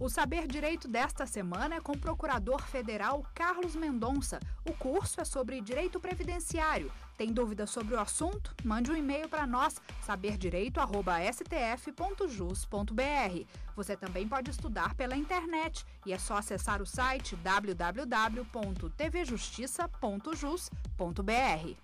O Saber Direito desta semana é com o procurador federal Carlos Mendonça. O curso é sobre direito previdenciário. Tem dúvidas sobre o assunto? Mande um e-mail para nós, saberdireito.stf.jus.br. Você também pode estudar pela internet e é só acessar o site www.tvjustiça.jus.br.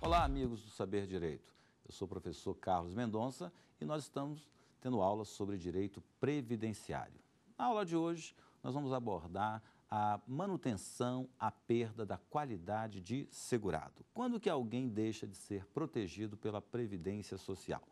Olá, amigos do Saber Direito. Eu sou o professor Carlos Mendonça e nós estamos tendo aulas sobre direito previdenciário. Na aula de hoje, nós vamos abordar a manutenção, a perda da qualidade de segurado. Quando que alguém deixa de ser protegido pela previdência social?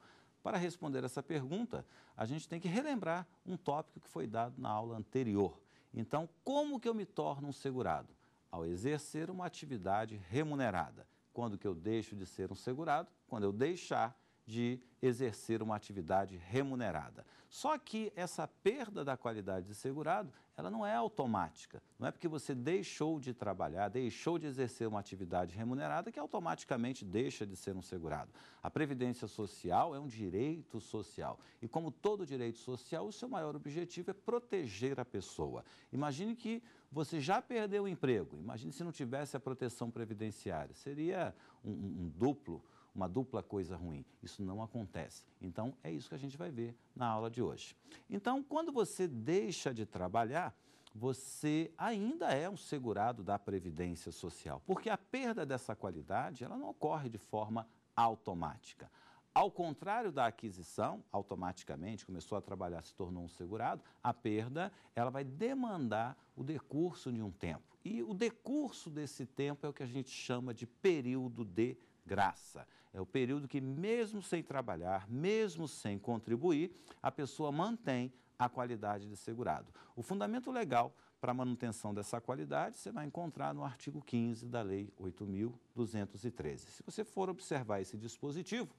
Para responder essa pergunta, a gente tem que relembrar um tópico que foi dado na aula anterior. Então, como que eu me torno um segurado? Ao exercer uma atividade remunerada. Quando que eu deixo de ser um segurado? Quando eu deixar de exercer uma atividade remunerada. Só que essa perda da qualidade de segurado, ela não é automática. Não é porque você deixou de trabalhar, deixou de exercer uma atividade remunerada que automaticamente deixa de ser um segurado. A previdência social é um direito social. E como todo direito social, o seu maior objetivo é proteger a pessoa. Imagine que você já perdeu o emprego. Imagine se não tivesse a proteção previdenciária. Seria um, um, duplo uma dupla coisa ruim. Isso não acontece. Então, é isso que a gente vai ver na aula de hoje. Então, quando você deixa de trabalhar, você ainda é um segurado da previdência social, porque a perda dessa qualidade, ela não ocorre de forma automática. Ao contrário da aquisição, automaticamente começou a trabalhar, se tornou um segurado, a perda, ela vai demandar o decurso de um tempo. E o decurso desse tempo é o que a gente chama de período de graça. É o período que, mesmo sem trabalhar, mesmo sem contribuir, a pessoa mantém a qualidade de segurado. O fundamento legal para a manutenção dessa qualidade você vai encontrar no artigo 15 da Lei 8.213. Se você for observar esse dispositivo,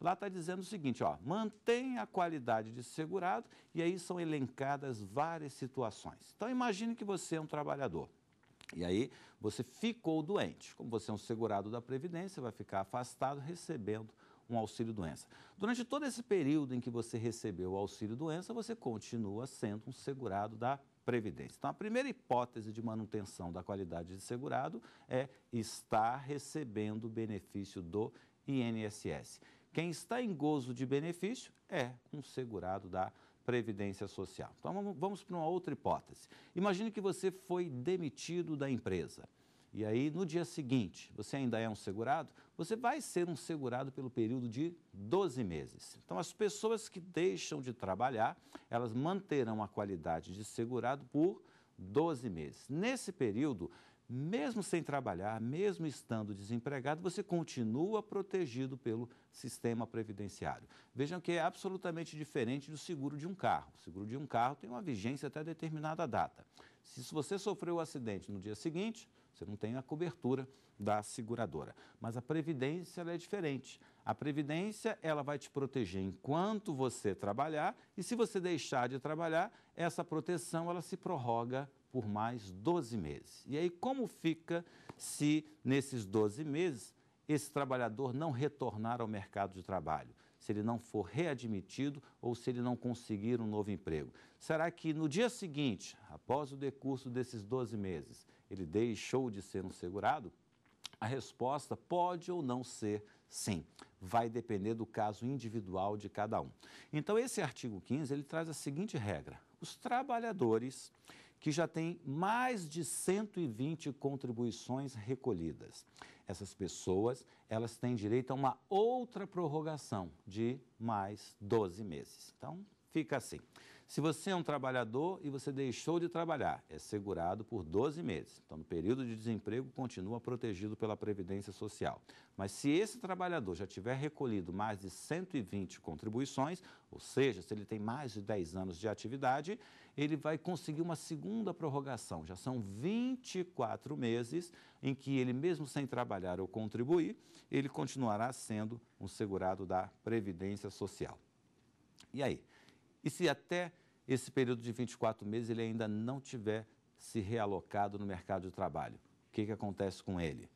lá está dizendo o seguinte, ó, mantém a qualidade de segurado e aí são elencadas várias situações. Então imagine que você é um trabalhador e aí você ficou doente. Como você é um segurado da Previdência, vai ficar afastado recebendo um auxílio-doença. Durante todo esse período em que você recebeu o auxílio-doença, você continua sendo um segurado da Previdência. Então, a primeira hipótese de manutenção da qualidade de segurado é estar recebendo o benefício do INSS. Quem está em gozo de benefício é um segurado da Previdência. Previdência Social. Então vamos para uma outra hipótese. Imagine que você foi demitido da empresa. E aí, no dia seguinte, você ainda é um segurado? Você vai ser um segurado pelo período de 12 meses. Então, as pessoas que deixam de trabalhar, elas manterão a qualidade de segurado por 12 meses. Nesse período, mesmo sem trabalhar, mesmo estando desempregado, você continua protegido pelo sistema previdenciário. Vejam que é absolutamente diferente do seguro de um carro. O seguro de um carro tem uma vigência até determinada data. Se você sofreu o um acidente no dia seguinte, você não tem a cobertura da seguradora. Mas a previdência é diferente. A previdência ela vai te proteger enquanto você trabalhar e se você deixar de trabalhar, essa proteção ela se prorroga por mais 12 meses. E aí, como fica se nesses 12 meses esse trabalhador não retornar ao mercado de trabalho? Se ele não for readmitido ou se ele não conseguir um novo emprego? Será que no dia seguinte, após o decurso desses 12 meses, ele deixou de ser um segurado? A resposta pode ou não ser sim. Vai depender do caso individual de cada um. Então, esse artigo 15, ele traz a seguinte regra. Os trabalhadores que já tem mais de 120 contribuições recolhidas. Essas pessoas, elas têm direito a uma outra prorrogação de mais 12 meses. Então, fica assim. Se você é um trabalhador e você deixou de trabalhar, é segurado por 12 meses. Então, no período de desemprego, continua protegido pela Previdência Social. Mas se esse trabalhador já tiver recolhido mais de 120 contribuições, ou seja, se ele tem mais de 10 anos de atividade, ele vai conseguir uma segunda prorrogação. Já são 24 meses em que ele, mesmo sem trabalhar ou contribuir, ele continuará sendo um segurado da Previdência Social. E aí? E se até esse período de 24 meses ele ainda não tiver se realocado no mercado de trabalho. O que, que acontece com ele?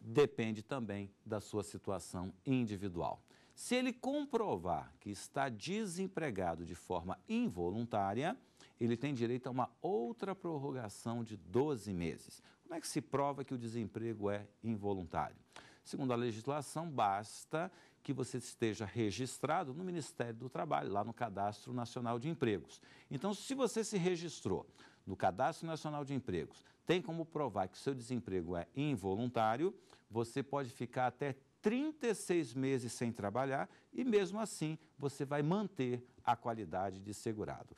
Depende também da sua situação individual. Se ele comprovar que está desempregado de forma involuntária, ele tem direito a uma outra prorrogação de 12 meses. Como é que se prova que o desemprego é involuntário? Segundo a legislação, basta que você esteja registrado no Ministério do Trabalho, lá no Cadastro Nacional de Empregos. Então, se você se registrou no Cadastro Nacional de Empregos, tem como provar que seu desemprego é involuntário, você pode ficar até 36 meses sem trabalhar e, mesmo assim, você vai manter a qualidade de segurado.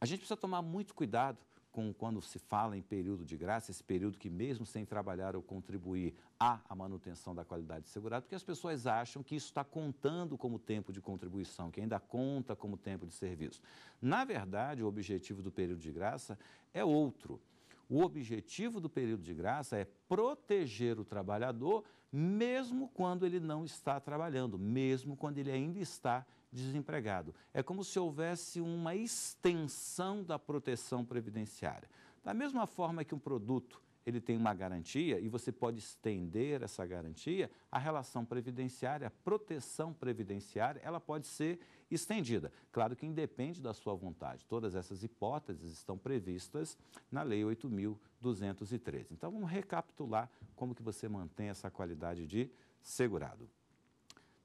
A gente precisa tomar muito cuidado com, quando se fala em período de graça, esse período que mesmo sem trabalhar ou contribuir há a manutenção da qualidade de segurado, porque as pessoas acham que isso está contando como tempo de contribuição, que ainda conta como tempo de serviço. Na verdade, o objetivo do período de graça é outro. O objetivo do período de graça é proteger o trabalhador, mesmo quando ele não está trabalhando, mesmo quando ele ainda está desempregado. É como se houvesse uma extensão da proteção previdenciária. Da mesma forma que um produto ele tem uma garantia e você pode estender essa garantia, a relação previdenciária, a proteção previdenciária, ela pode ser estendida. Claro que independe da sua vontade. Todas essas hipóteses estão previstas na Lei 8.213. Então, vamos recapitular como que você mantém essa qualidade de segurado.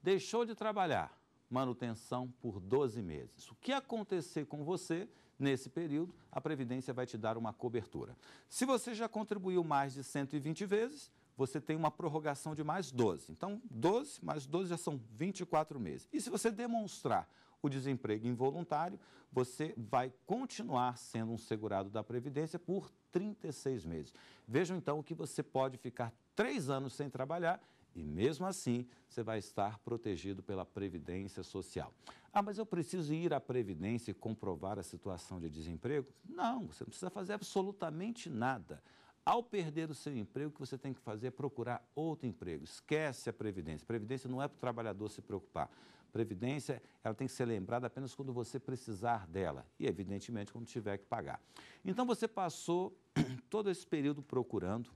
Deixou de trabalhar, manutenção por 12 meses. O que acontecer com você nesse período, a Previdência vai te dar uma cobertura. Se você já contribuiu mais de 120 vezes, você tem uma prorrogação de mais 12. Então, 12 mais 12 já são 24 meses. E se você demonstrar o desemprego involuntário, você vai continuar sendo um segurado da Previdência por 36 meses. Vejam então o que você pode ficar três anos sem trabalhar e mesmo assim, você vai estar protegido pela Previdência Social. Ah, mas eu preciso ir à Previdência e comprovar a situação de desemprego? Não, você não precisa fazer absolutamente nada. Ao perder o seu emprego, o que você tem que fazer é procurar outro emprego. Esquece a Previdência. Previdência não é para o trabalhador se preocupar. Previdência, ela tem que ser lembrada apenas quando você precisar dela e, evidentemente, quando tiver que pagar. Então, você passou todo esse período procurando,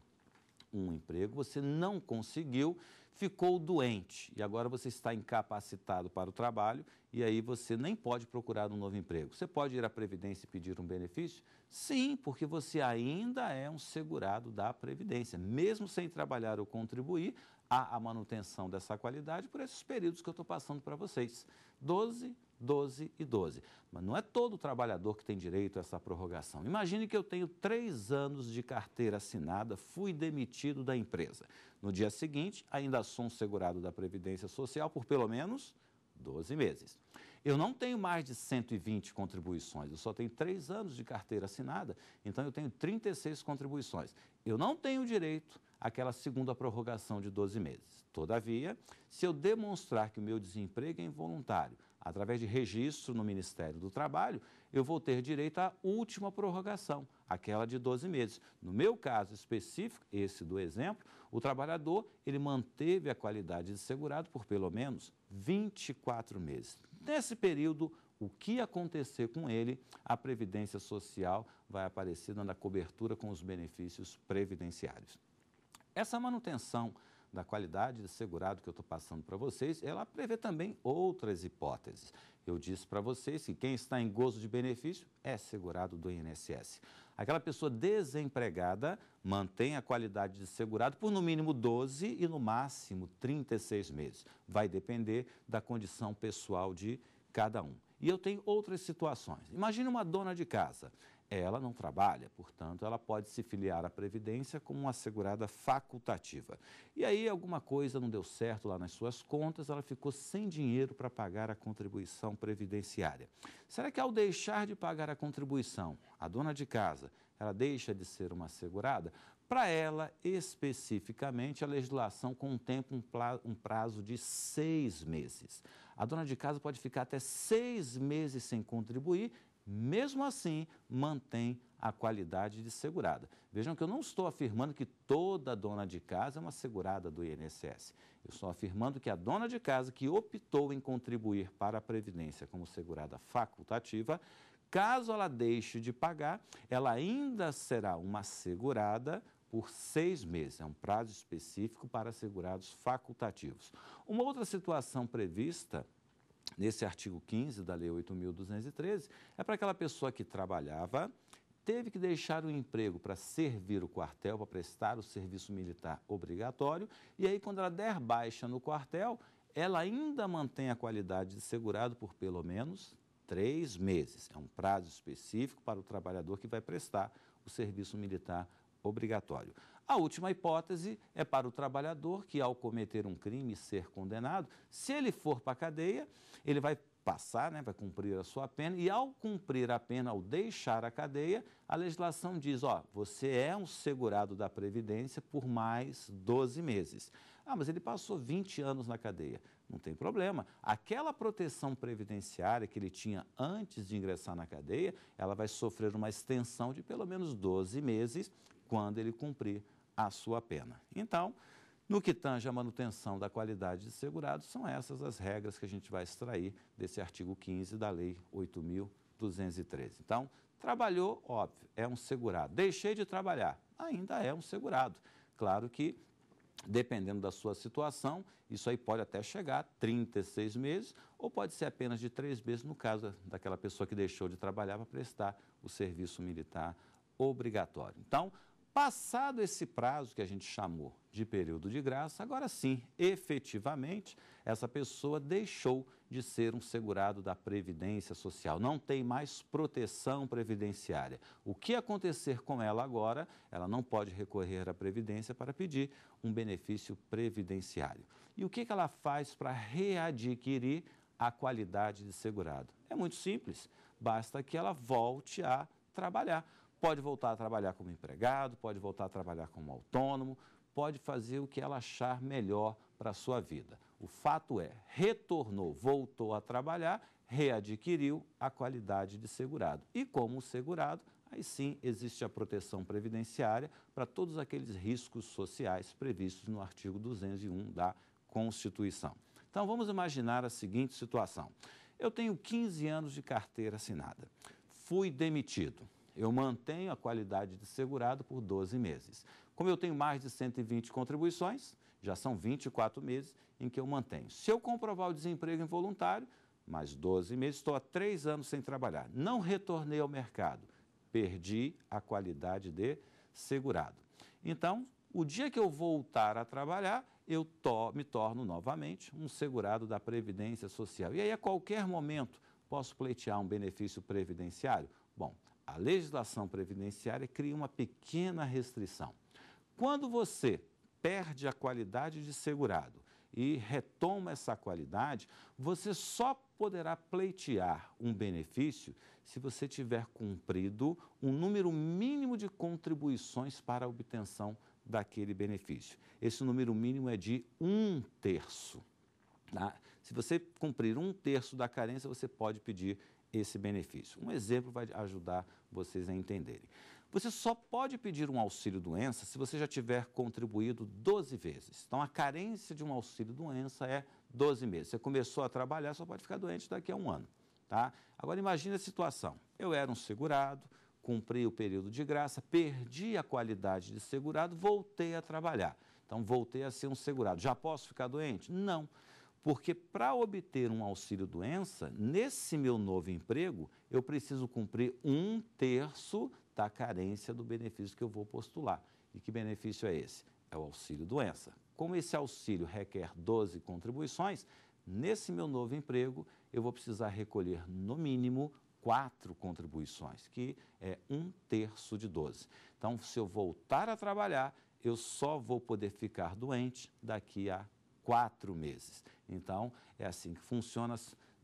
um emprego, você não conseguiu, ficou doente e agora você está incapacitado para o trabalho e aí você nem pode procurar um novo emprego. Você pode ir à Previdência e pedir um benefício? Sim, porque você ainda é um segurado da Previdência. Mesmo sem trabalhar ou contribuir, há a manutenção dessa qualidade por esses períodos que eu estou passando para vocês. 12, 12 e 12. Mas não é todo trabalhador que tem direito a essa prorrogação. Imagine que eu tenho três anos de carteira assinada, fui demitido da empresa. No dia seguinte, ainda sou um segurado da Previdência Social por pelo menos 12 meses. Eu não tenho mais de 120 contribuições, eu só tenho 3 anos de carteira assinada, então eu tenho 36 contribuições. Eu não tenho direito àquela segunda prorrogação de 12 meses. Todavia, se eu demonstrar que o meu desemprego é involuntário, através de registro no Ministério do Trabalho, eu vou ter direito à última prorrogação, aquela de 12 meses. No meu caso específico, esse do exemplo, o trabalhador ele manteve a qualidade de segurado por pelo menos 24 meses. Nesse período, o que acontecer com ele, a Previdência Social vai aparecer na cobertura com os benefícios previdenciários. Essa manutenção da qualidade de segurado que eu estou passando para vocês, ela prevê também outras hipóteses. Eu disse para vocês que quem está em gozo de benefício é segurado do INSS. Aquela pessoa desempregada mantém a qualidade de segurado por no mínimo 12 e no máximo 36 meses. Vai depender da condição pessoal de cada um. E eu tenho outras situações. Imagine uma dona de casa ela não trabalha, portanto, ela pode se filiar à Previdência como uma assegurada facultativa. E aí, alguma coisa não deu certo lá nas suas contas, ela ficou sem dinheiro para pagar a contribuição previdenciária. Será que ao deixar de pagar a contribuição, a dona de casa, ela deixa de ser uma assegurada? Para ela, especificamente, a legislação contempla um prazo de seis meses. A dona de casa pode ficar até seis meses sem contribuir mesmo assim, mantém a qualidade de segurada. Vejam que eu não estou afirmando que toda dona de casa é uma segurada do INSS. Eu estou afirmando que a dona de casa que optou em contribuir para a Previdência como segurada facultativa, caso ela deixe de pagar, ela ainda será uma segurada por seis meses. É um prazo específico para segurados facultativos. Uma outra situação prevista nesse artigo 15 da Lei 8.213, é para aquela pessoa que trabalhava, teve que deixar o emprego para servir o quartel, para prestar o serviço militar obrigatório, e aí quando ela der baixa no quartel, ela ainda mantém a qualidade de segurado por pelo menos três meses. É um prazo específico para o trabalhador que vai prestar o serviço militar obrigatório. A última hipótese é para o trabalhador que, ao cometer um crime e ser condenado, se ele for para a cadeia, ele vai passar, né, vai cumprir a sua pena, e ao cumprir a pena, ao deixar a cadeia, a legislação diz, ó, você é um segurado da Previdência por mais 12 meses. Ah, mas ele passou 20 anos na cadeia. Não tem problema. Aquela proteção previdenciária que ele tinha antes de ingressar na cadeia, ela vai sofrer uma extensão de pelo menos 12 meses quando ele cumprir a sua pena. Então, no que tange à manutenção da qualidade de segurado, são essas as regras que a gente vai extrair desse artigo 15 da Lei 8.213. Então, trabalhou, óbvio, é um segurado. Deixei de trabalhar, ainda é um segurado. Claro que, dependendo da sua situação, isso aí pode até chegar a 36 meses ou pode ser apenas de três meses, no caso daquela pessoa que deixou de trabalhar para prestar o serviço militar obrigatório. Então, Passado esse prazo que a gente chamou de período de graça, agora sim, efetivamente, essa pessoa deixou de ser um segurado da Previdência Social, não tem mais proteção previdenciária. O que acontecer com ela agora, ela não pode recorrer à Previdência para pedir um benefício previdenciário. E o que ela faz para readquirir a qualidade de segurado? É muito simples, basta que ela volte a trabalhar pode voltar a trabalhar como empregado, pode voltar a trabalhar como autônomo, pode fazer o que ela achar melhor para a sua vida. O fato é, retornou, voltou a trabalhar, readquiriu a qualidade de segurado. E como segurado, aí sim existe a proteção previdenciária para todos aqueles riscos sociais previstos no artigo 201 da Constituição. Então vamos imaginar a seguinte situação. Eu tenho 15 anos de carteira assinada. Fui demitido eu mantenho a qualidade de segurado por 12 meses. Como eu tenho mais de 120 contribuições, já são 24 meses em que eu mantenho. Se eu comprovar o desemprego involuntário, mais 12 meses, estou há 3 anos sem trabalhar. Não retornei ao mercado, perdi a qualidade de segurado. Então, o dia que eu voltar a trabalhar, eu to me torno novamente um segurado da Previdência Social. E aí, a qualquer momento, posso pleitear um benefício previdenciário? Bom, a legislação previdenciária cria uma pequena restrição. Quando você perde a qualidade de segurado e retoma essa qualidade, você só poderá pleitear um benefício se você tiver cumprido um número mínimo de contribuições para a obtenção daquele benefício. Esse número mínimo é de um terço. Tá? Se você cumprir um terço da carência, você pode pedir esse benefício. Um exemplo vai ajudar vocês a entenderem. Você só pode pedir um auxílio-doença se você já tiver contribuído 12 vezes. Então, a carência de um auxílio-doença é 12 meses. Você começou a trabalhar, só pode ficar doente daqui a um ano. Tá? Agora, imagine a situação. Eu era um segurado, cumpri o período de graça, perdi a qualidade de segurado, voltei a trabalhar. Então, voltei a ser um segurado. Já posso ficar doente? Não. Não porque para obter um auxílio doença, nesse meu novo emprego, eu preciso cumprir um terço da carência do benefício que eu vou postular. E que benefício é esse? É o auxílio doença. Como esse auxílio requer 12 contribuições, nesse meu novo emprego eu vou precisar recolher no mínimo quatro contribuições, que é um terço de 12. Então, se eu voltar a trabalhar, eu só vou poder ficar doente daqui a quatro meses. Então, é assim que funciona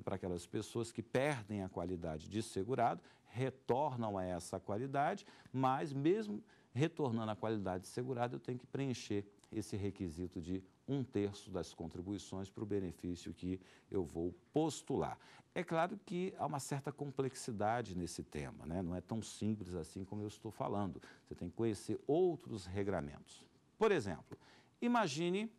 para aquelas pessoas que perdem a qualidade de segurado, retornam a essa qualidade, mas mesmo retornando à qualidade de segurado, eu tenho que preencher esse requisito de um terço das contribuições para o benefício que eu vou postular. É claro que há uma certa complexidade nesse tema, né? não é tão simples assim como eu estou falando. Você tem que conhecer outros regramentos. Por exemplo, imagine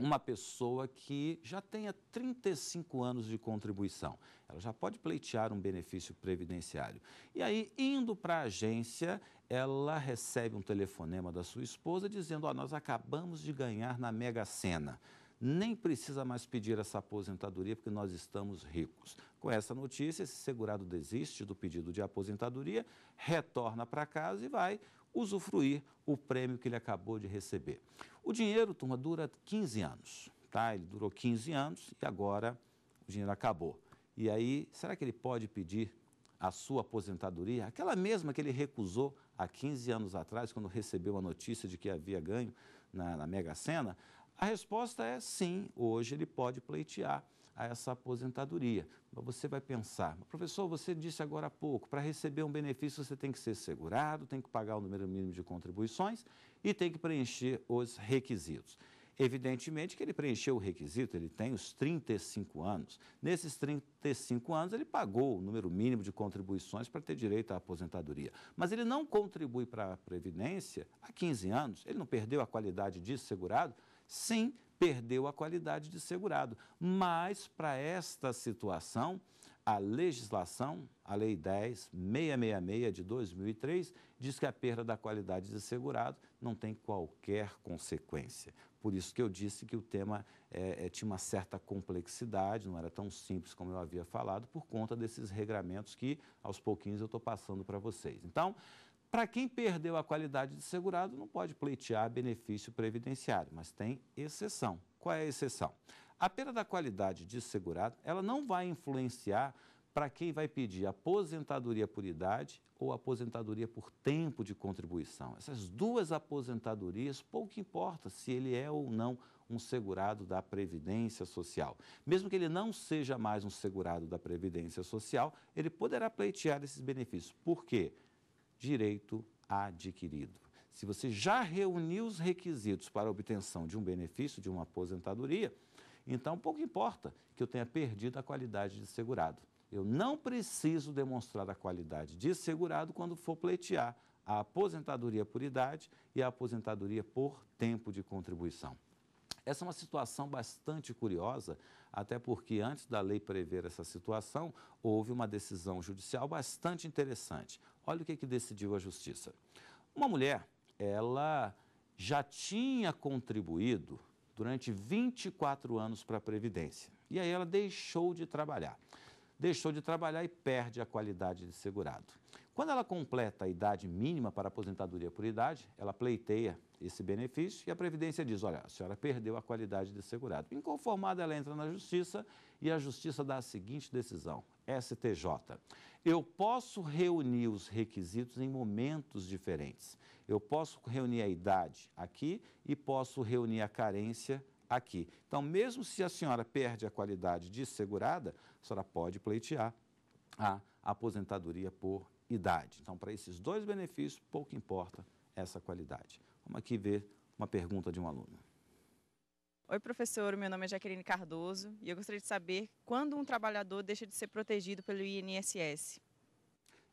uma pessoa que já tenha 35 anos de contribuição. Ela já pode pleitear um benefício previdenciário. E aí, indo para a agência, ela recebe um telefonema da sua esposa dizendo: Ó, oh, nós acabamos de ganhar na Mega Sena. Nem precisa mais pedir essa aposentadoria porque nós estamos ricos. Com essa notícia, esse segurado desiste do pedido de aposentadoria, retorna para casa e vai usufruir o prêmio que ele acabou de receber. O dinheiro, turma, dura 15 anos, tá? Ele durou 15 anos e agora o dinheiro acabou. E aí, será que ele pode pedir a sua aposentadoria, aquela mesma que ele recusou há 15 anos atrás, quando recebeu a notícia de que havia ganho na, na Mega Sena? A resposta é sim, hoje ele pode pleitear a essa aposentadoria. Mas você vai pensar, professor, você disse agora há pouco, para receber um benefício você tem que ser segurado, tem que pagar o número mínimo de contribuições e tem que preencher os requisitos. Evidentemente que ele preencheu o requisito, ele tem os 35 anos. Nesses 35 anos, ele pagou o número mínimo de contribuições para ter direito à aposentadoria. Mas ele não contribui para a Previdência há 15 anos, ele não perdeu a qualidade de segurado? Sim, perdeu a qualidade de segurado. Mas, para esta situação, a legislação, a Lei 10.666 de 2003, diz que a perda da qualidade de segurado não tem qualquer consequência. Por isso que eu disse que o tema é, é, tinha uma certa complexidade, não era tão simples como eu havia falado, por conta desses regramentos que, aos pouquinhos, eu estou passando para vocês. Então, para quem perdeu a qualidade de segurado, não pode pleitear benefício previdenciário, mas tem exceção. Qual é a exceção? A perda da qualidade de segurado, ela não vai influenciar para quem vai pedir aposentadoria por idade ou aposentadoria por tempo de contribuição. Essas duas aposentadorias, pouco importa se ele é ou não um segurado da Previdência Social. Mesmo que ele não seja mais um segurado da Previdência Social, ele poderá pleitear esses benefícios. Por quê? direito adquirido. Se você já reuniu os requisitos para a obtenção de um benefício, de uma aposentadoria, então pouco importa que eu tenha perdido a qualidade de segurado. Eu não preciso demonstrar a qualidade de segurado quando for pleitear a aposentadoria por idade e a aposentadoria por tempo de contribuição. Essa é uma situação bastante curiosa, até porque antes da lei prever essa situação, houve uma decisão judicial bastante interessante. Olha o que, que decidiu a justiça. Uma mulher, ela já tinha contribuído durante 24 anos para a Previdência. E aí ela deixou de trabalhar. Deixou de trabalhar e perde a qualidade de segurado. Quando ela completa a idade mínima para aposentadoria por idade, ela pleiteia esse benefício e a Previdência diz, olha, a senhora perdeu a qualidade de segurado. Inconformada, ela entra na Justiça e a Justiça dá a seguinte decisão, STJ, eu posso reunir os requisitos em momentos diferentes. Eu posso reunir a idade aqui e posso reunir a carência aqui. Então, mesmo se a senhora perde a qualidade de segurada, a senhora pode pleitear a aposentadoria por idade. Então, para esses dois benefícios, pouco importa essa qualidade. Vamos aqui ver uma pergunta de um aluno. Oi, professor. Meu nome é Jaqueline Cardoso e eu gostaria de saber quando um trabalhador deixa de ser protegido pelo INSS.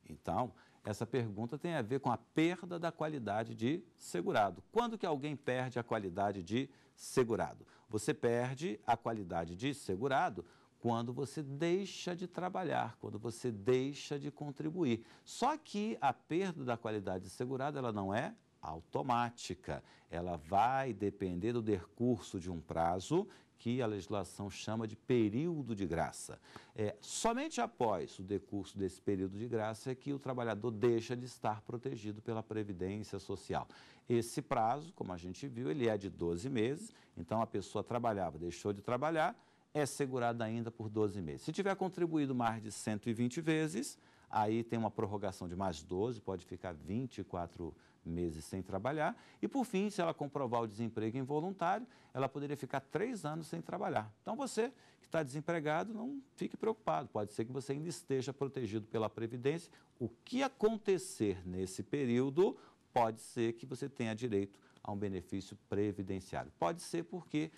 Então, essa pergunta tem a ver com a perda da qualidade de segurado. Quando que alguém perde a qualidade de segurado? Você perde a qualidade de segurado quando você deixa de trabalhar, quando você deixa de contribuir. Só que a perda da qualidade de segurado, ela não é automática. Ela vai depender do decurso de um prazo que a legislação chama de período de graça. É, somente após o decurso desse período de graça é que o trabalhador deixa de estar protegido pela Previdência Social. Esse prazo, como a gente viu, ele é de 12 meses, então a pessoa trabalhava, deixou de trabalhar, é segurada ainda por 12 meses. Se tiver contribuído mais de 120 vezes, aí tem uma prorrogação de mais 12, pode ficar 24 meses meses sem trabalhar. E, por fim, se ela comprovar o desemprego involuntário, ela poderia ficar três anos sem trabalhar. Então, você que está desempregado, não fique preocupado. Pode ser que você ainda esteja protegido pela Previdência. O que acontecer nesse período, pode ser que você tenha direito a um benefício previdenciário. Pode ser porque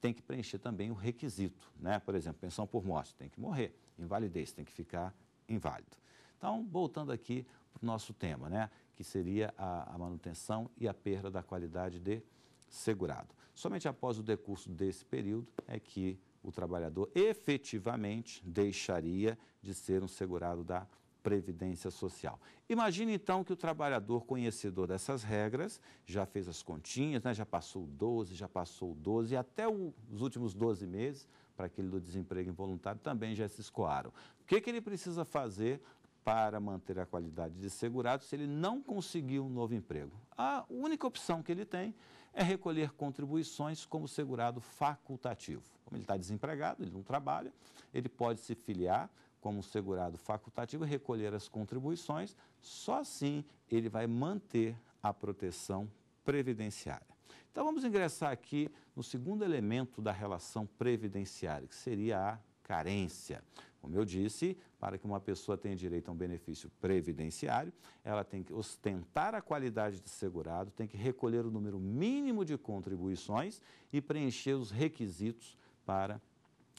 tem que preencher também o requisito, né? Por exemplo, pensão por morte, tem que morrer. Invalidez, tem que ficar inválido. Então, voltando aqui para o nosso tema, né? que seria a, a manutenção e a perda da qualidade de segurado. Somente após o decurso desse período é que o trabalhador efetivamente deixaria de ser um segurado da Previdência Social. Imagine então que o trabalhador conhecedor dessas regras já fez as continhas, né, já passou 12, já passou 12, até o, os últimos 12 meses, para aquele do desemprego involuntário, também já se escoaram. O que, que ele precisa fazer para manter a qualidade de segurado se ele não conseguiu um novo emprego. A única opção que ele tem é recolher contribuições como segurado facultativo. Como ele está desempregado, ele não trabalha, ele pode se filiar como segurado facultativo recolher as contribuições, só assim ele vai manter a proteção previdenciária. Então vamos ingressar aqui no segundo elemento da relação previdenciária, que seria a carência. Como eu disse, para que uma pessoa tenha direito a um benefício previdenciário, ela tem que ostentar a qualidade de segurado, tem que recolher o número mínimo de contribuições e preencher os requisitos para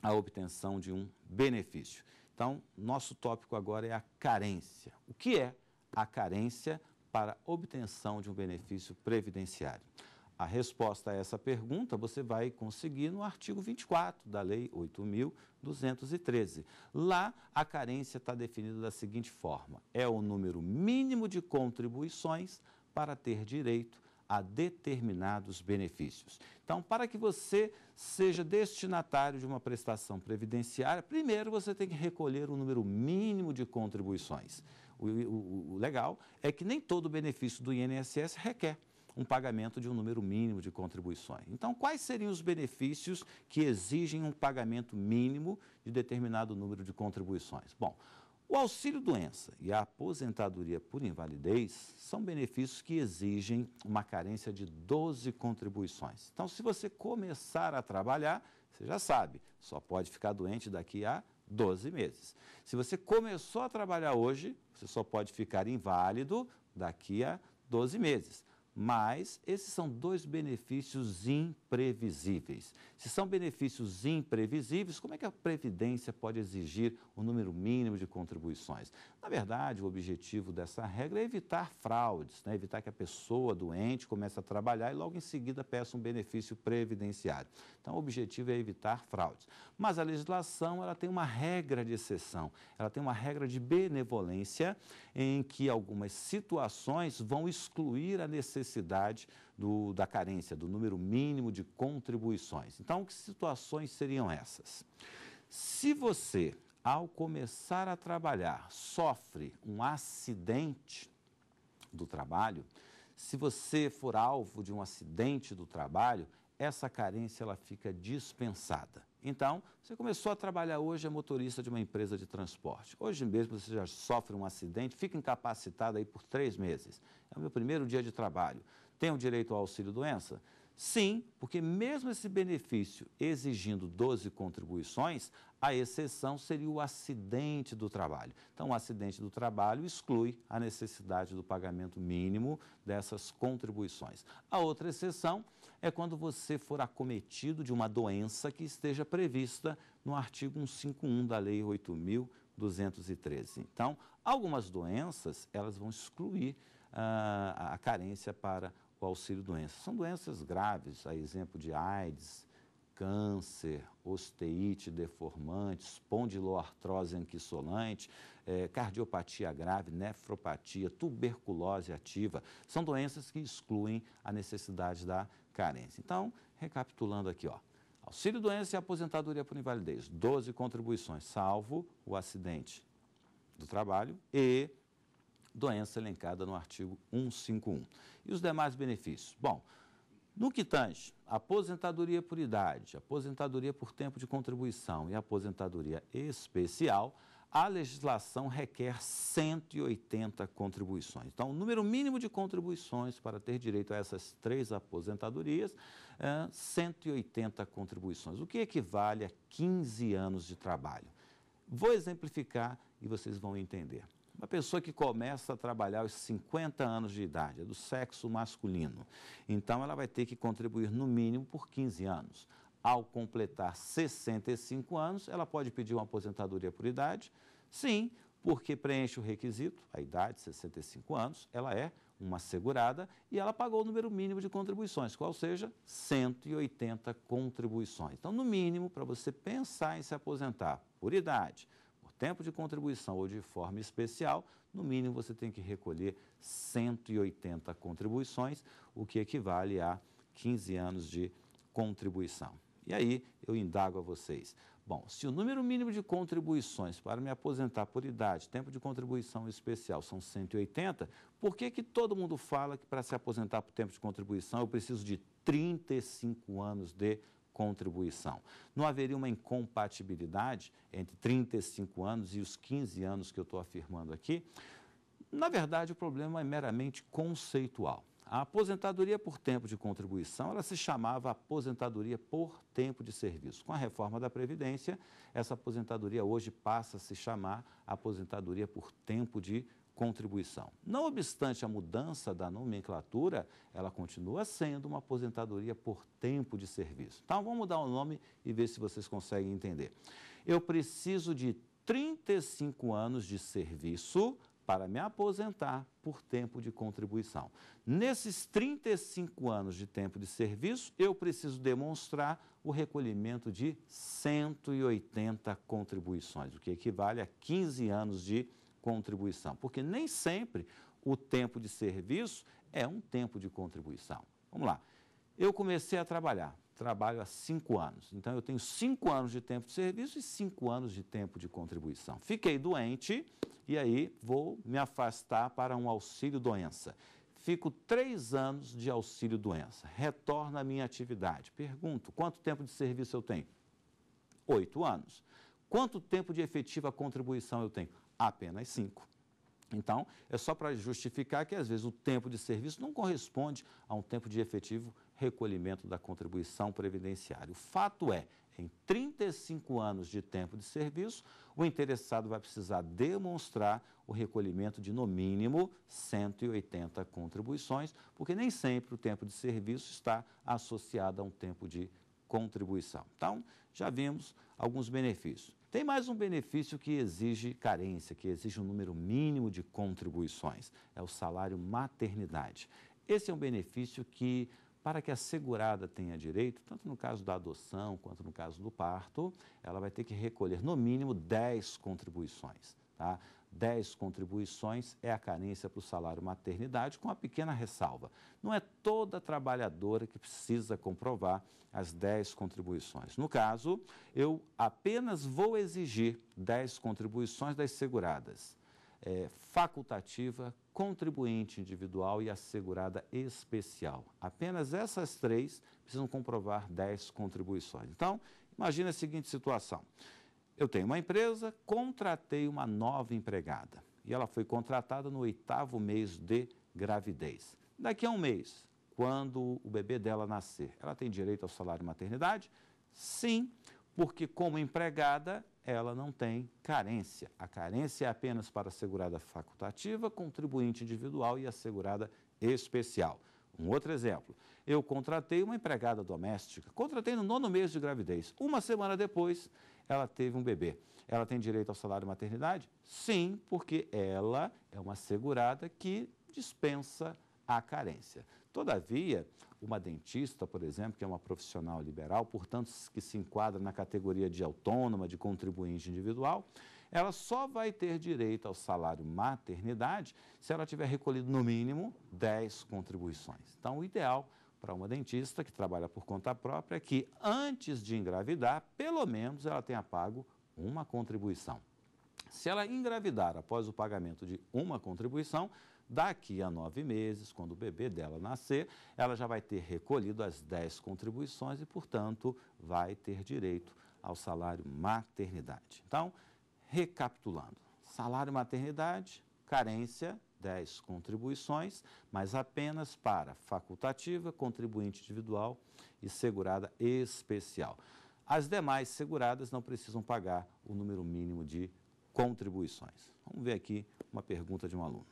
a obtenção de um benefício. Então, nosso tópico agora é a carência. O que é a carência para obtenção de um benefício previdenciário? A resposta a essa pergunta você vai conseguir no artigo 24 da Lei 8.213. Lá, a carência está definida da seguinte forma: é o número mínimo de contribuições para ter direito a determinados benefícios. Então, para que você seja destinatário de uma prestação previdenciária, primeiro você tem que recolher o número mínimo de contribuições. O, o, o legal é que nem todo benefício do INSS requer um pagamento de um número mínimo de contribuições. Então, quais seriam os benefícios que exigem um pagamento mínimo de determinado número de contribuições? Bom, o auxílio-doença e a aposentadoria por invalidez são benefícios que exigem uma carência de 12 contribuições. Então, se você começar a trabalhar, você já sabe, só pode ficar doente daqui a 12 meses. Se você começou a trabalhar hoje, você só pode ficar inválido daqui a 12 meses. Mas esses são dois benefícios importantes previsíveis. Se são benefícios imprevisíveis, como é que a Previdência pode exigir o um número mínimo de contribuições? Na verdade, o objetivo dessa regra é evitar fraudes, né? evitar que a pessoa doente comece a trabalhar e logo em seguida peça um benefício previdenciário. Então, o objetivo é evitar fraudes. Mas a legislação ela tem uma regra de exceção, ela tem uma regra de benevolência em que algumas situações vão excluir a necessidade do, da carência, do número mínimo de contribuições. Então, que situações seriam essas? Se você, ao começar a trabalhar, sofre um acidente do trabalho, se você for alvo de um acidente do trabalho, essa carência ela fica dispensada. Então, você começou a trabalhar hoje, é motorista de uma empresa de transporte. Hoje mesmo você já sofre um acidente, fica incapacitado aí por três meses. É o meu primeiro dia de trabalho tem o direito ao auxílio-doença? Sim, porque mesmo esse benefício exigindo 12 contribuições, a exceção seria o acidente do trabalho. Então, o acidente do trabalho exclui a necessidade do pagamento mínimo dessas contribuições. A outra exceção é quando você for acometido de uma doença que esteja prevista no artigo 151 da Lei 8.213. Então, algumas doenças, elas vão excluir a, ah, a carência para auxílio-doença. São doenças graves, a exemplo de AIDS, câncer, osteite deformante, espondiloartrose anquissolante, eh, cardiopatia grave, nefropatia, tuberculose ativa. São doenças que excluem a necessidade da carência. Então, recapitulando aqui, ó. Auxílio doença e aposentadoria por invalidez, 12 contribuições, salvo o acidente do trabalho e doença elencada no artigo 151. E os demais benefícios? Bom, no que tange aposentadoria por idade, aposentadoria por tempo de contribuição e aposentadoria especial, a legislação requer 180 contribuições. Então, o número mínimo de contribuições para ter direito a essas três aposentadorias é 180 contribuições, o que equivale a 15 anos de trabalho. Vou exemplificar e vocês vão entender. Uma pessoa que começa a trabalhar aos 50 anos de idade, é do sexo masculino. Então, ela vai ter que contribuir no mínimo por 15 anos. Ao completar 65 anos, ela pode pedir uma aposentadoria por idade? Sim, porque preenche o requisito, a idade, 65 anos, ela é uma segurada e ela pagou o número mínimo de contribuições, qual seja 180 contribuições. Então, no mínimo, para você pensar em se aposentar por idade, tempo de contribuição ou de forma especial, no mínimo você tem que recolher 180 contribuições, o que equivale a 15 anos de contribuição. E aí eu indago a vocês. Bom, se o número mínimo de contribuições para me aposentar por idade, tempo de contribuição especial são 180, por que, que todo mundo fala que para se aposentar por tempo de contribuição eu preciso de 35 anos de contribuição? contribuição. Não haveria uma incompatibilidade entre 35 anos e os 15 anos que eu estou afirmando aqui? Na verdade, o problema é meramente conceitual. A aposentadoria por tempo de contribuição, ela se chamava aposentadoria por tempo de serviço. Com a reforma da Previdência, essa aposentadoria hoje passa a se chamar aposentadoria por tempo de contribuição. Não obstante a mudança da nomenclatura, ela continua sendo uma aposentadoria por tempo de serviço. Então, vamos mudar o nome e ver se vocês conseguem entender. Eu preciso de 35 anos de serviço para me aposentar por tempo de contribuição. Nesses 35 anos de tempo de serviço, eu preciso demonstrar o recolhimento de 180 contribuições, o que equivale a 15 anos de serviço contribuição, porque nem sempre o tempo de serviço é um tempo de contribuição. Vamos lá. Eu comecei a trabalhar, trabalho há cinco anos, então eu tenho cinco anos de tempo de serviço e cinco anos de tempo de contribuição. Fiquei doente e aí vou me afastar para um auxílio doença. Fico três anos de auxílio doença, retorno à minha atividade. Pergunto, quanto tempo de serviço eu tenho? Oito anos. Quanto tempo de efetiva contribuição eu tenho? apenas 5. Então, é só para justificar que, às vezes, o tempo de serviço não corresponde a um tempo de efetivo recolhimento da contribuição previdenciária. O fato é, em 35 anos de tempo de serviço, o interessado vai precisar demonstrar o recolhimento de, no mínimo, 180 contribuições, porque nem sempre o tempo de serviço está associado a um tempo de contribuição. Então, já vimos alguns benefícios tem mais um benefício que exige carência, que exige um número mínimo de contribuições: é o salário maternidade. Esse é um benefício que, para que a segurada tenha direito, tanto no caso da adoção quanto no caso do parto, ela vai ter que recolher no mínimo 10 contribuições. Tá? 10 contribuições é a carência para o salário maternidade, com uma pequena ressalva. Não é toda trabalhadora que precisa comprovar as 10 contribuições. No caso, eu apenas vou exigir 10 contribuições das seguradas. É, facultativa, contribuinte individual e assegurada especial. Apenas essas três precisam comprovar 10 contribuições. Então, imagine a seguinte situação. Eu tenho uma empresa, contratei uma nova empregada e ela foi contratada no oitavo mês de gravidez. Daqui a um mês, quando o bebê dela nascer, ela tem direito ao salário maternidade? Sim, porque como empregada ela não tem carência. A carência é apenas para a segurada facultativa, contribuinte individual e a segurada especial. Um outro exemplo, eu contratei uma empregada doméstica, contratei no nono mês de gravidez. Uma semana depois, ela teve um bebê. Ela tem direito ao salário maternidade? Sim, porque ela é uma segurada que dispensa a carência. Todavia, uma dentista, por exemplo, que é uma profissional liberal, portanto, que se enquadra na categoria de autônoma, de contribuinte individual, ela só vai ter direito ao salário maternidade se ela tiver recolhido no mínimo 10 contribuições. Então, o ideal é para uma dentista que trabalha por conta própria que, antes de engravidar, pelo menos ela tenha pago uma contribuição. Se ela engravidar após o pagamento de uma contribuição, daqui a nove meses, quando o bebê dela nascer, ela já vai ter recolhido as dez contribuições e, portanto, vai ter direito ao salário maternidade. Então, recapitulando: salário maternidade, carência 10 contribuições, mas apenas para facultativa, contribuinte individual e segurada especial. As demais seguradas não precisam pagar o número mínimo de contribuições. Vamos ver aqui uma pergunta de um aluno.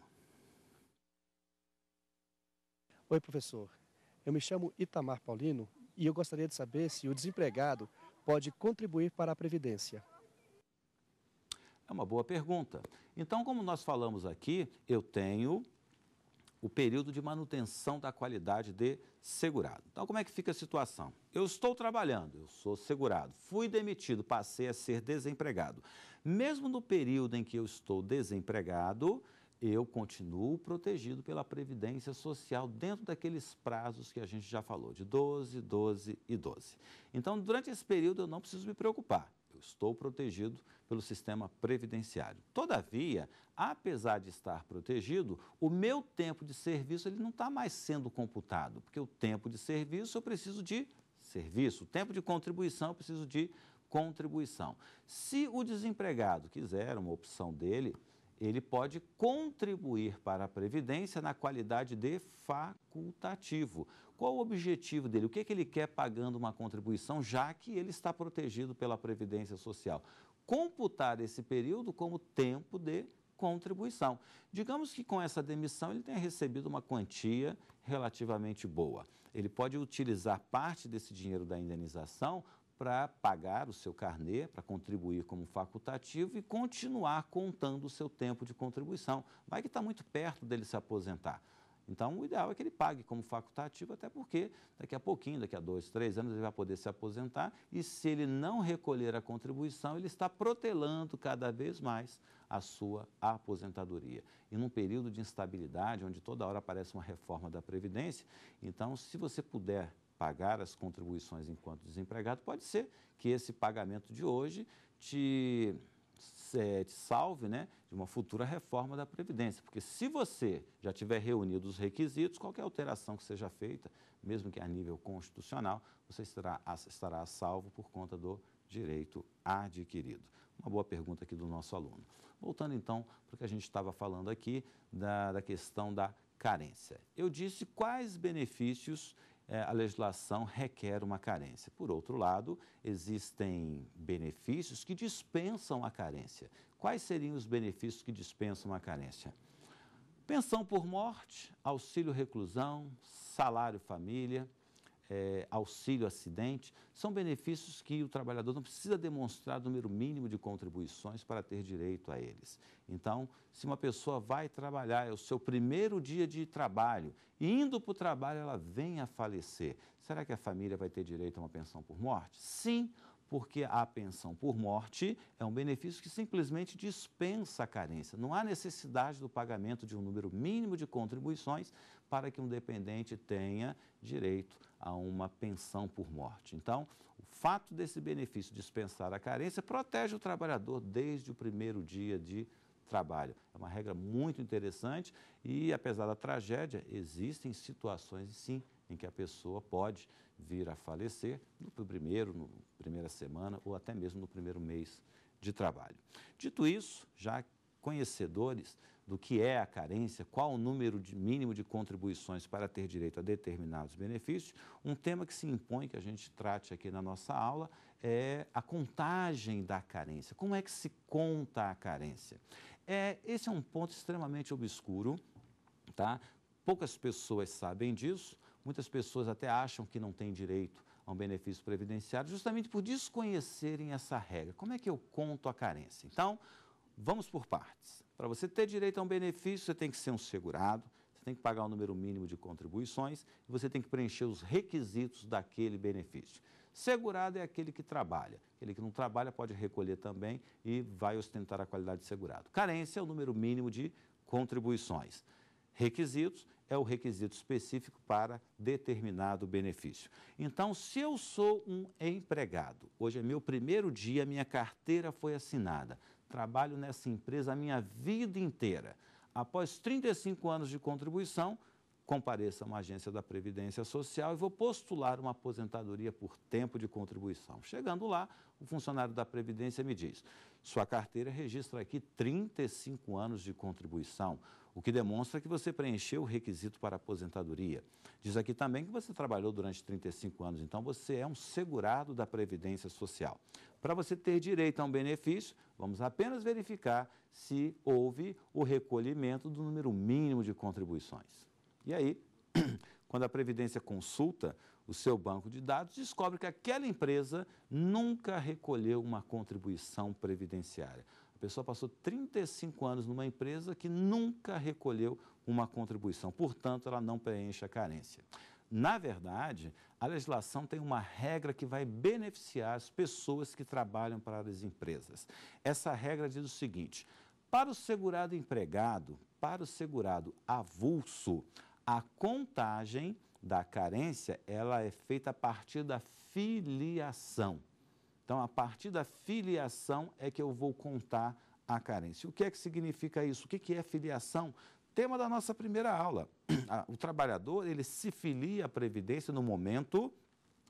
Oi, professor. Eu me chamo Itamar Paulino e eu gostaria de saber se o desempregado pode contribuir para a Previdência. É uma boa pergunta. Então, como nós falamos aqui, eu tenho o período de manutenção da qualidade de segurado. Então, como é que fica a situação? Eu estou trabalhando, eu sou segurado, fui demitido, passei a ser desempregado. Mesmo no período em que eu estou desempregado, eu continuo protegido pela Previdência Social dentro daqueles prazos que a gente já falou, de 12, 12 e 12. Então, durante esse período, eu não preciso me preocupar estou protegido pelo sistema previdenciário. Todavia, apesar de estar protegido, o meu tempo de serviço ele não está mais sendo computado, porque o tempo de serviço eu preciso de serviço, o tempo de contribuição eu preciso de contribuição. Se o desempregado quiser uma opção dele, ele pode contribuir para a Previdência na qualidade de facultativo. Qual o objetivo dele? O que, é que ele quer pagando uma contribuição, já que ele está protegido pela Previdência Social? Computar esse período como tempo de contribuição. Digamos que com essa demissão ele tenha recebido uma quantia relativamente boa. Ele pode utilizar parte desse dinheiro da indenização para pagar o seu carnê, para contribuir como facultativo e continuar contando o seu tempo de contribuição. Vai que está muito perto dele se aposentar. Então, o ideal é que ele pague como facultativo, até porque daqui a pouquinho, daqui a dois, três anos, ele vai poder se aposentar e se ele não recolher a contribuição, ele está protelando cada vez mais a sua aposentadoria. E num período de instabilidade, onde toda hora aparece uma reforma da Previdência, então, se você puder pagar as contribuições enquanto desempregado, pode ser que esse pagamento de hoje te, eh, te salve né, de uma futura reforma da Previdência. Porque se você já tiver reunido os requisitos, qualquer alteração que seja feita, mesmo que a nível constitucional, você estará, estará a salvo por conta do direito adquirido. Uma boa pergunta aqui do nosso aluno. Voltando então para o que a gente estava falando aqui da, da questão da carência. Eu disse quais benefícios é, a legislação requer uma carência. Por outro lado, existem benefícios que dispensam a carência. Quais seriam os benefícios que dispensam a carência? Pensão por morte, auxílio reclusão, salário família, é, auxílio acidente, são benefícios que o trabalhador não precisa demonstrar número mínimo de contribuições para ter direito a eles. Então, se uma pessoa vai trabalhar, é o seu primeiro dia de trabalho, e indo para o trabalho ela vem a falecer, será que a família vai ter direito a uma pensão por morte? Sim, porque a pensão por morte é um benefício que simplesmente dispensa a carência. Não há necessidade do pagamento de um número mínimo de contribuições para que um dependente tenha direito a uma pensão por morte. Então, o fato desse benefício dispensar a carência protege o trabalhador desde o primeiro dia de trabalho. É uma regra muito interessante e, apesar da tragédia, existem situações, sim, em que a pessoa pode vir a falecer no primeiro, no primeira semana ou até mesmo no primeiro mês de trabalho. Dito isso, já conhecedores do que é a carência, qual o número de, mínimo de contribuições para ter direito a determinados benefícios, um tema que se impõe que a gente trate aqui na nossa aula é a contagem da carência. Como é que se conta a carência? É, esse é um ponto extremamente obscuro, tá? Poucas pessoas sabem disso, muitas pessoas até acham que não têm direito a um benefício previdenciário, justamente por desconhecerem essa regra. Como é que eu conto a carência? Então, Vamos por partes. Para você ter direito a um benefício, você tem que ser um segurado, você tem que pagar o um número mínimo de contribuições e você tem que preencher os requisitos daquele benefício. Segurado é aquele que trabalha. Aquele que não trabalha pode recolher também e vai ostentar a qualidade de segurado. Carência é o número mínimo de contribuições. Requisitos é o requisito específico para determinado benefício. Então, se eu sou um empregado, hoje é meu primeiro dia, minha carteira foi assinada trabalho nessa empresa a minha vida inteira. Após 35 anos de contribuição, compareça a uma agência da Previdência Social e vou postular uma aposentadoria por tempo de contribuição. Chegando lá, o funcionário da Previdência me diz: sua carteira registra aqui 35 anos de contribuição o que demonstra que você preencheu o requisito para aposentadoria. Diz aqui também que você trabalhou durante 35 anos, então você é um segurado da Previdência Social. Para você ter direito a um benefício, vamos apenas verificar se houve o recolhimento do número mínimo de contribuições. E aí, quando a Previdência consulta o seu banco de dados, descobre que aquela empresa nunca recolheu uma contribuição previdenciária pessoa passou 35 anos numa empresa que nunca recolheu uma contribuição, portanto, ela não preenche a carência. Na verdade, a legislação tem uma regra que vai beneficiar as pessoas que trabalham para as empresas. Essa regra diz o seguinte: para o segurado empregado, para o segurado avulso, a contagem da carência ela é feita a partir da filiação. Então, a partir da filiação é que eu vou contar a carência. O que é que significa isso? O que é filiação? Tema da nossa primeira aula. Ah, o trabalhador, ele se filia à Previdência no momento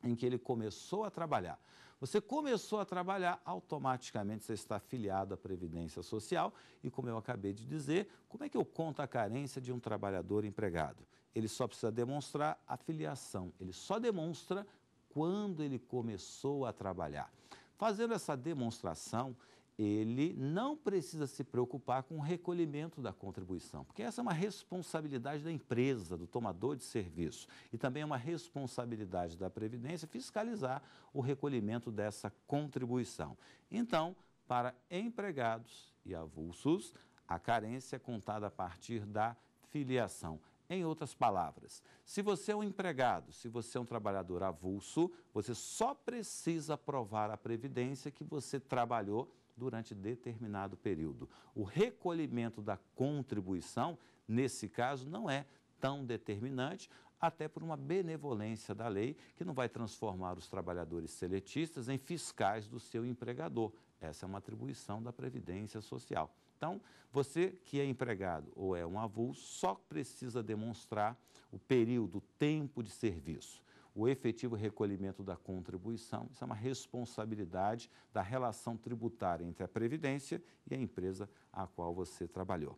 em que ele começou a trabalhar. Você começou a trabalhar, automaticamente você está afiliado à Previdência Social e, como eu acabei de dizer, como é que eu conto a carência de um trabalhador empregado? Ele só precisa demonstrar a filiação, ele só demonstra quando ele começou a trabalhar. Fazendo essa demonstração, ele não precisa se preocupar com o recolhimento da contribuição, porque essa é uma responsabilidade da empresa, do tomador de serviço, e também é uma responsabilidade da Previdência fiscalizar o recolhimento dessa contribuição. Então, para empregados e avulsos, a carência é contada a partir da filiação. Em outras palavras, se você é um empregado, se você é um trabalhador avulso, você só precisa provar à Previdência que você trabalhou durante determinado período. O recolhimento da contribuição, nesse caso, não é tão determinante, até por uma benevolência da lei, que não vai transformar os trabalhadores seletistas em fiscais do seu empregador. Essa é uma atribuição da Previdência Social. Então, você que é empregado ou é um avulso, só precisa demonstrar o período, o tempo de serviço o efetivo recolhimento da contribuição. Isso é uma responsabilidade da relação tributária entre a Previdência e a empresa a qual você trabalhou.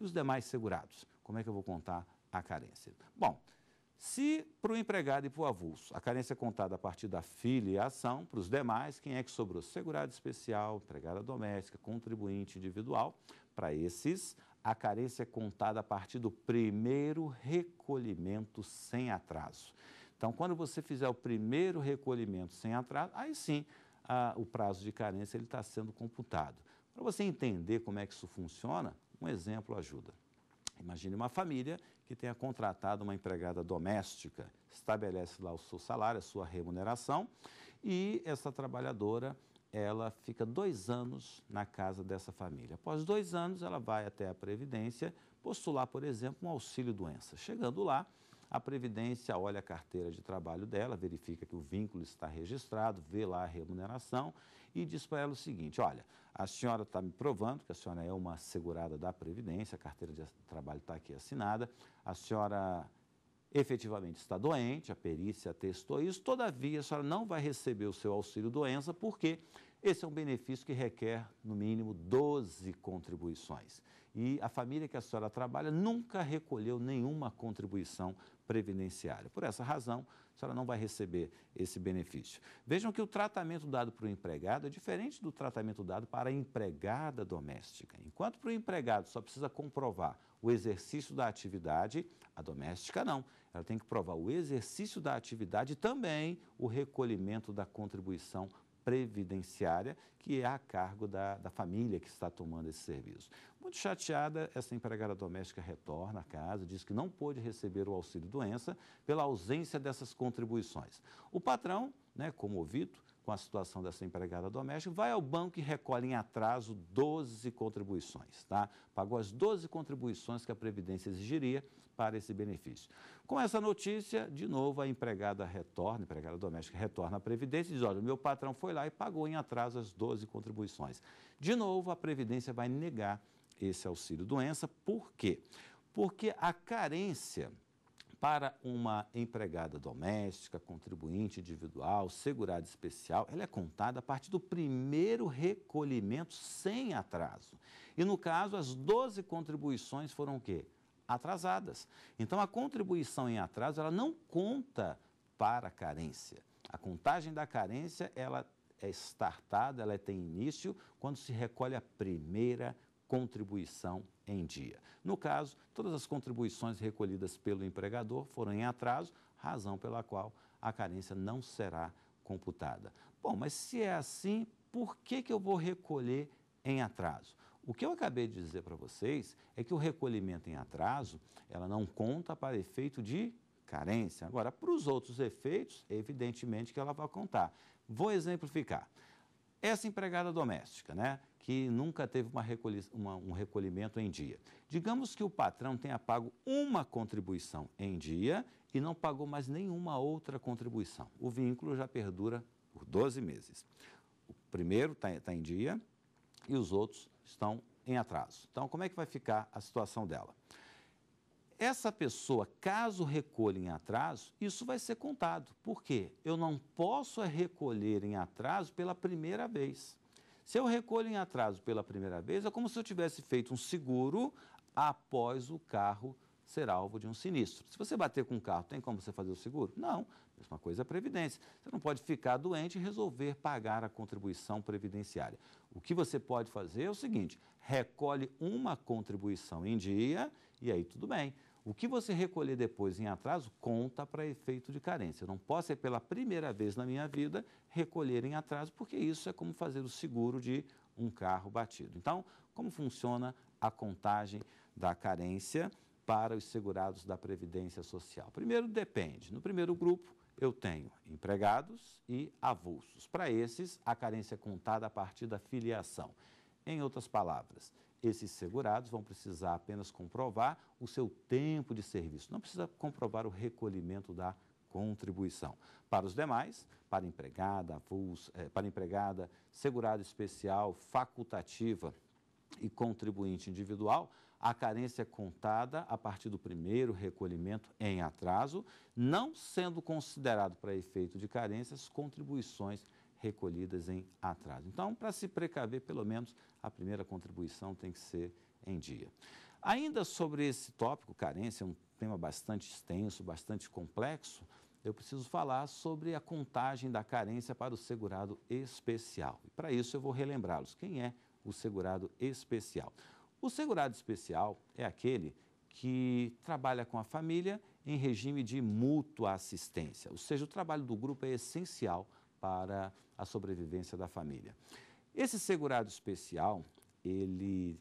E os demais segurados? Como é que eu vou contar a carência? Bom, se para o empregado e para o avulso, a carência é contada a partir da filiação, para os demais, quem é que sobrou? Segurado especial, empregada doméstica, contribuinte individual. Para esses, a carência é contada a partir do primeiro recolhimento sem atraso. Então, quando você fizer o primeiro recolhimento sem atraso, aí sim a, o prazo de carência está sendo computado. Para você entender como é que isso funciona, um exemplo ajuda. Imagine uma família que tenha contratado uma empregada doméstica, estabelece lá o seu salário, a sua remuneração, e essa trabalhadora ela fica dois anos na casa dessa família. Após dois anos, ela vai até a Previdência postular, por exemplo, um auxílio doença. Chegando lá, a Previdência olha a carteira de trabalho dela, verifica que o vínculo está registrado, vê lá a remuneração e diz para ela o seguinte: olha, a senhora está me provando que a senhora é uma segurada da Previdência, a carteira de trabalho está aqui assinada, a senhora efetivamente está doente, a perícia atestou isso, todavia a senhora não vai receber o seu auxílio-doença, porque esse é um benefício que requer, no mínimo, 12 contribuições e a família que a senhora trabalha nunca recolheu nenhuma contribuição previdenciária. Por essa razão, a senhora não vai receber esse benefício. Vejam que o tratamento dado para o empregado é diferente do tratamento dado para a empregada doméstica. Enquanto para o empregado só precisa comprovar o exercício da atividade, a doméstica não. Ela tem que provar o exercício da atividade e também o recolhimento da contribuição previdenciária, que é a cargo da, da família que está tomando esse serviço. Muito chateada, essa empregada doméstica retorna à casa, diz que não pôde receber o auxílio-doença pela ausência dessas contribuições. O patrão, né, comovido com a situação dessa empregada doméstica, vai ao banco e recolhe em atraso 12 contribuições. Tá? Pagou as 12 contribuições que a Previdência exigiria para esse benefício. Com essa notícia, de novo, a empregada retorna, a empregada doméstica retorna à Previdência e diz, olha, o meu patrão foi lá e pagou em atraso as 12 contribuições. De novo, a Previdência vai negar esse auxílio-doença, por quê? Porque a carência para uma empregada doméstica, contribuinte individual, segurada especial, ela é contada a partir do primeiro recolhimento sem atraso. E no caso, as 12 contribuições foram o quê? atrasadas. Então, a contribuição em atraso, ela não conta para a carência. A contagem da carência, ela é startada, ela tem início quando se recolhe a primeira contribuição em dia. No caso, todas as contribuições recolhidas pelo empregador foram em atraso, razão pela qual a carência não será computada. Bom, mas se é assim, por que, que eu vou recolher em atraso? O que eu acabei de dizer para vocês é que o recolhimento em atraso, ela não conta para efeito de carência. Agora, para os outros efeitos, é evidentemente que ela vai contar. Vou exemplificar. Essa empregada doméstica, né, que nunca teve uma recolhi uma, um recolhimento em dia. Digamos que o patrão tenha pago uma contribuição em dia e não pagou mais nenhuma outra contribuição. O vínculo já perdura por 12 meses. O primeiro está tá em dia e os outros estão em atraso. Então, como é que vai ficar a situação dela? Essa pessoa, caso recolha em atraso, isso vai ser contado. Por quê? Eu não posso é recolher em atraso pela primeira vez. Se eu recolho em atraso pela primeira vez, é como se eu tivesse feito um seguro após o carro ser alvo de um sinistro. Se você bater com um carro, tem como você fazer o seguro? Não. Mesma coisa é a previdência. Você não pode ficar doente e resolver pagar a contribuição previdenciária. O que você pode fazer é o seguinte: recolhe uma contribuição em dia e aí tudo bem. O que você recolher depois em atraso conta para efeito de carência. Eu não posso, é pela primeira vez na minha vida, recolher em atraso, porque isso é como fazer o seguro de um carro batido. Então, como funciona a contagem da carência? para os segurados da Previdência Social? Primeiro, depende. No primeiro grupo, eu tenho empregados e avulsos. Para esses, a carência é contada a partir da filiação. Em outras palavras, esses segurados vão precisar apenas comprovar o seu tempo de serviço, não precisa comprovar o recolhimento da contribuição. Para os demais, para empregada, avulso, eh, para empregada, segurado especial, facultativa e contribuinte individual, a carência é contada a partir do primeiro recolhimento em atraso, não sendo considerado para efeito de carência as contribuições recolhidas em atraso. Então, para se precaver, pelo menos a primeira contribuição tem que ser em dia. Ainda sobre esse tópico, carência, é um tema bastante extenso, bastante complexo, eu preciso falar sobre a contagem da carência para o segurado especial. E para isso eu vou relembrá-los. Quem é o segurado especial? O segurado especial é aquele que trabalha com a família em regime de mútua assistência, ou seja, o trabalho do grupo é essencial para a sobrevivência da família. Esse segurado especial, ele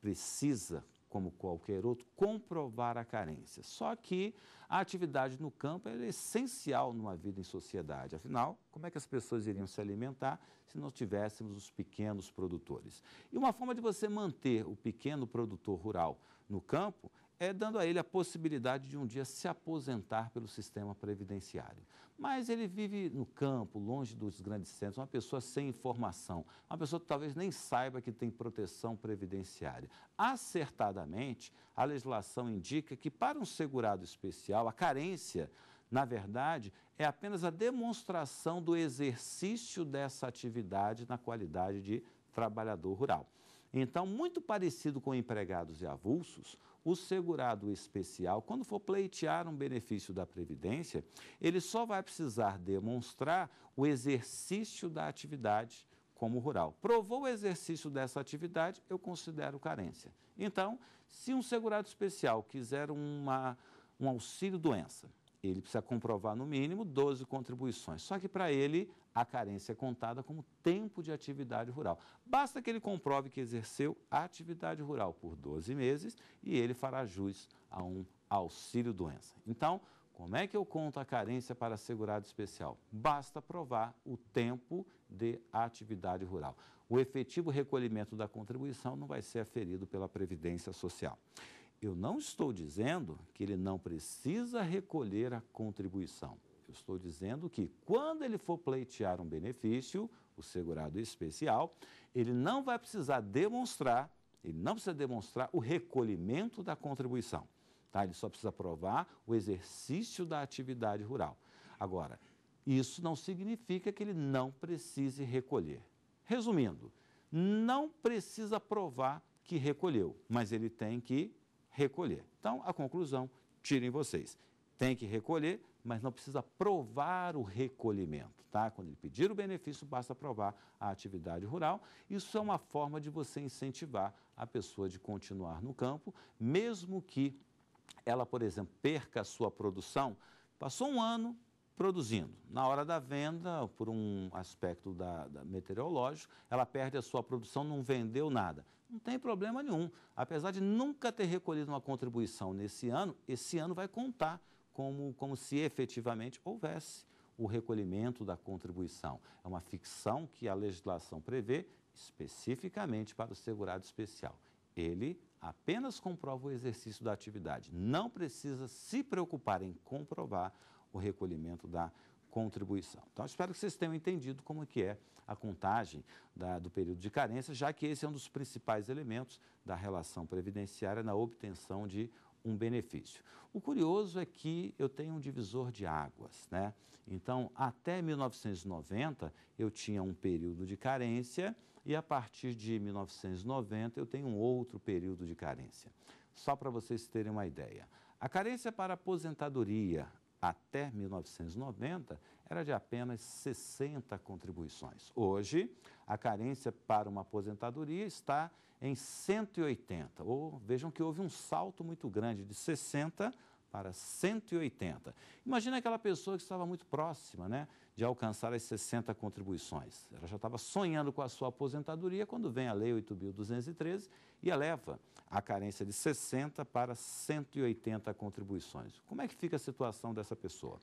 precisa como qualquer outro, comprovar a carência. Só que a atividade no campo é essencial numa vida em sociedade. Afinal, como é que as pessoas iriam se alimentar se não tivéssemos os pequenos produtores? E uma forma de você manter o pequeno produtor rural no campo é, dando a ele a possibilidade de um dia se aposentar pelo sistema previdenciário. Mas ele vive no campo, longe dos grandes centros, uma pessoa sem informação, uma pessoa que talvez nem saiba que tem proteção previdenciária. Acertadamente, a legislação indica que para um segurado especial, a carência na verdade, é apenas a demonstração do exercício dessa atividade na qualidade de trabalhador rural. Então, muito parecido com empregados e avulsos, o segurado especial, quando for pleitear um benefício da Previdência, ele só vai precisar demonstrar o exercício da atividade como rural. Provou o exercício dessa atividade, eu considero carência. Então, se um segurado especial quiser uma, um auxílio doença, ele precisa comprovar no mínimo 12 contribuições. Só que para ele a carência é contada como tempo de atividade rural. Basta que ele comprove que exerceu atividade rural por 12 meses e ele fará jus a um auxílio-doença. Então, como é que eu conto a carência para segurado especial? Basta provar o tempo de atividade rural. O efetivo recolhimento da contribuição não vai ser aferido pela Previdência Social. Eu não estou dizendo que ele não precisa recolher a contribuição estou dizendo que quando ele for pleitear um benefício, o segurado especial, ele não vai precisar demonstrar, ele não precisa demonstrar o recolhimento da contribuição. Tá? Ele só precisa provar o exercício da atividade rural. Agora, isso não significa que ele não precise recolher. Resumindo, não precisa provar que recolheu, mas ele tem que recolher. Então, a conclusão, tirem vocês. Tem que recolher, mas não precisa provar o recolhimento, tá? Quando ele pedir o benefício, basta provar a atividade rural. Isso é uma forma de você incentivar a pessoa de continuar no campo, mesmo que ela, por exemplo, perca a sua produção. Passou um ano, produzindo. Na hora da venda, por um aspecto da, da, meteorológico, ela perde a sua produção, não vendeu nada. Não tem problema nenhum. Apesar de nunca ter recolhido uma contribuição nesse ano, esse ano vai contar como, como se efetivamente houvesse o recolhimento da contribuição. É uma ficção que a legislação prevê especificamente para o segurado especial. Ele apenas comprova o exercício da atividade, não precisa se preocupar em comprovar o recolhimento da contribuição. Então, espero que vocês tenham entendido como é que é a contagem da, do período de carência, já que esse é um dos principais elementos da relação previdenciária na obtenção de um benefício. O curioso é que eu tenho um divisor de águas, né? Então, até 1990 eu tinha um período de carência e a partir de 1990 eu tenho um outro período de carência. Só para vocês terem uma ideia. A carência para aposentadoria até 1990 era de apenas 60 contribuições. Hoje, a carência para uma aposentadoria está em 180. Ou vejam que houve um salto muito grande de 60 para 180. Imagina aquela pessoa que estava muito próxima né, de alcançar as 60 contribuições. Ela já estava sonhando com a sua aposentadoria quando vem a Lei 8.213 e eleva a carência de 60 para 180 contribuições. Como é que fica a situação dessa pessoa?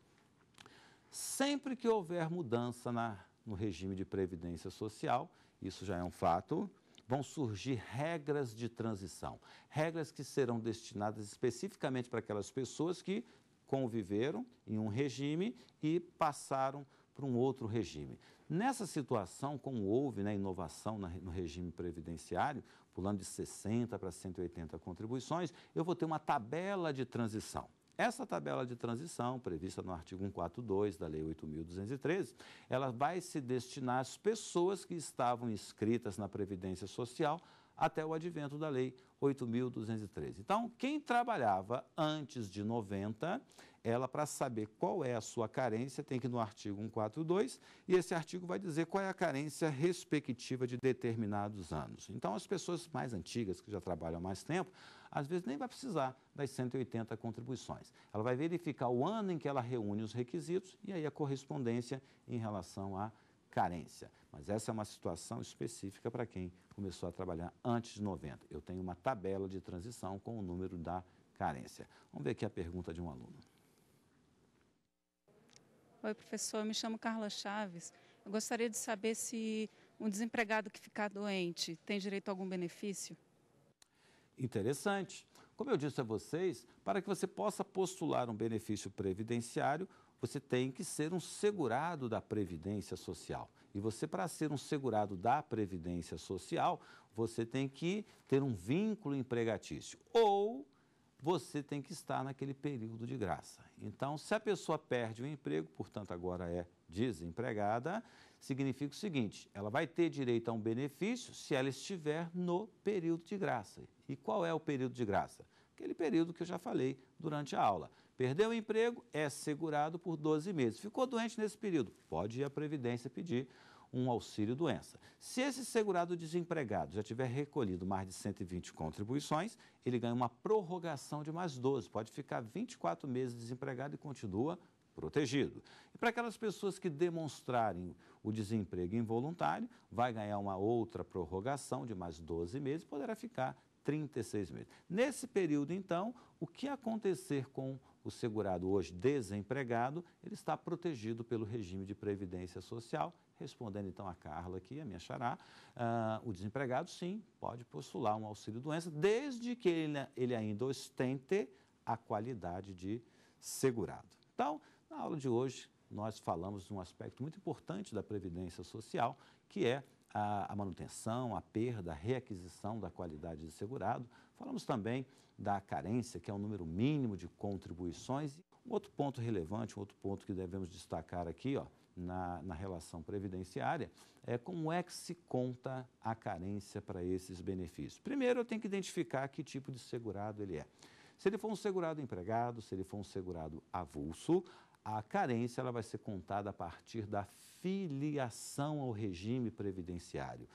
Sempre que houver mudança na, no regime de previdência social, isso já é um fato, vão surgir regras de transição, regras que serão destinadas especificamente para aquelas pessoas que conviveram em um regime e passaram para um outro regime. Nessa situação, como houve né, inovação na, no regime previdenciário, pulando de 60 para 180 contribuições, eu vou ter uma tabela de transição. Essa tabela de transição, prevista no artigo 142 da Lei 8.213, ela vai se destinar às pessoas que estavam inscritas na Previdência Social até o advento da Lei 8.213. Então, quem trabalhava antes de 90, ela, para saber qual é a sua carência, tem que ir no artigo 142, e esse artigo vai dizer qual é a carência respectiva de determinados anos. Então, as pessoas mais antigas, que já trabalham mais tempo, às vezes nem vai precisar das 180 contribuições. Ela vai verificar o ano em que ela reúne os requisitos e aí a correspondência em relação a carência. Mas essa é uma situação específica para quem começou a trabalhar antes de 90. Eu tenho uma tabela de transição com o número da carência. Vamos ver aqui a pergunta de um aluno. Oi, professor. Eu me chamo Carla Chaves. Eu gostaria de saber se um desempregado que ficar doente tem direito a algum benefício? Interessante. Como eu disse a vocês, para que você possa postular um benefício previdenciário, você tem que ser um segurado da Previdência Social. E você, para ser um segurado da Previdência Social, você tem que ter um vínculo empregatício. Ou você tem que estar naquele período de graça. Então, se a pessoa perde o emprego, portanto agora é desempregada, significa o seguinte: ela vai ter direito a um benefício se ela estiver no período de graça. E qual é o período de graça? Aquele período que eu já falei durante a aula. Perdeu o emprego, é segurado por 12 meses. Ficou doente nesse período, pode ir à Previdência pedir um auxílio-doença. Se esse segurado desempregado já tiver recolhido mais de 120 contribuições, ele ganha uma prorrogação de mais 12, pode ficar 24 meses desempregado e continua protegido. E para aquelas pessoas que demonstrarem o desemprego involuntário, vai ganhar uma outra prorrogação de mais 12 meses, poderá ficar 36 meses. Nesse período, então, o que acontecer com o segurado hoje desempregado, ele está protegido pelo regime de previdência social. Respondendo então a Carla aqui, a minha xará, uh, o desempregado sim pode postular um auxílio-doença, desde que ele, ele ainda ostente a qualidade de segurado. Então, na aula de hoje, nós falamos de um aspecto muito importante da Previdência Social, que é a, a manutenção, a perda, a requisição da qualidade de segurado, Falamos também da carência, que é um número mínimo de contribuições. Um outro ponto relevante, um outro ponto que devemos destacar aqui ó, na, na relação previdenciária, é como é que se conta a carência para esses benefícios. Primeiro, eu tenho que identificar que tipo de segurado ele é. Se ele for um segurado empregado, se ele for um segurado avulso, a carência ela vai ser contada a partir da filiação ao regime previdenciário.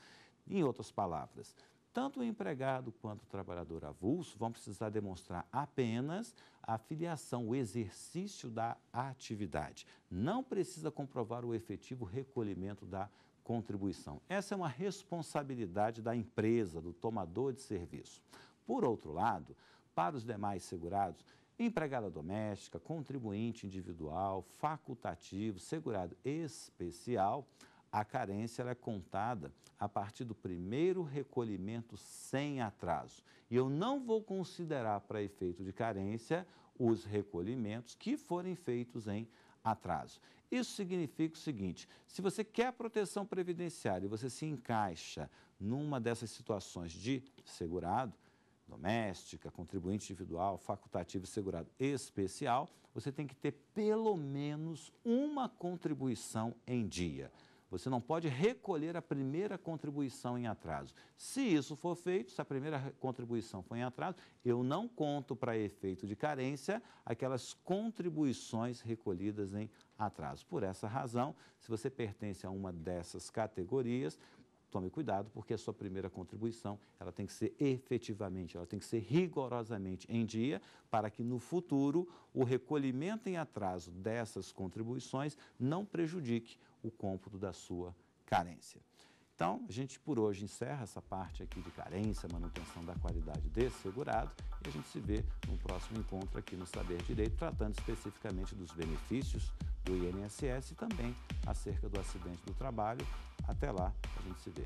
Em outras palavras, tanto o empregado quanto o trabalhador avulso vão precisar demonstrar apenas a filiação, o exercício da atividade. Não precisa comprovar o efetivo recolhimento da contribuição. Essa é uma responsabilidade da empresa, do tomador de serviço. Por outro lado, para os demais segurados, empregada doméstica, contribuinte individual, facultativo, segurado especial, a carência é contada a partir do primeiro recolhimento sem atraso. E eu não vou considerar para efeito de carência os recolhimentos que forem feitos em atraso. Isso significa o seguinte: se você quer proteção previdenciária e você se encaixa numa dessas situações de segurado, doméstica, contribuinte individual, facultativo e segurado especial, você tem que ter pelo menos uma contribuição em dia. Você não pode recolher a primeira contribuição em atraso. Se isso for feito, se a primeira contribuição for em atraso, eu não conto para efeito de carência aquelas contribuições recolhidas em atraso. Por essa razão, se você pertence a uma dessas categorias, tome cuidado, porque a sua primeira contribuição ela tem que ser efetivamente, ela tem que ser rigorosamente em dia, para que no futuro o recolhimento em atraso dessas contribuições não prejudique o cômputo da sua carência. Então, a gente por hoje encerra essa parte aqui de carência, manutenção da qualidade desse segurado e a gente se vê no próximo encontro aqui no Saber Direito, tratando especificamente dos benefícios do INSS e também acerca do acidente do trabalho. Até lá, a gente se vê.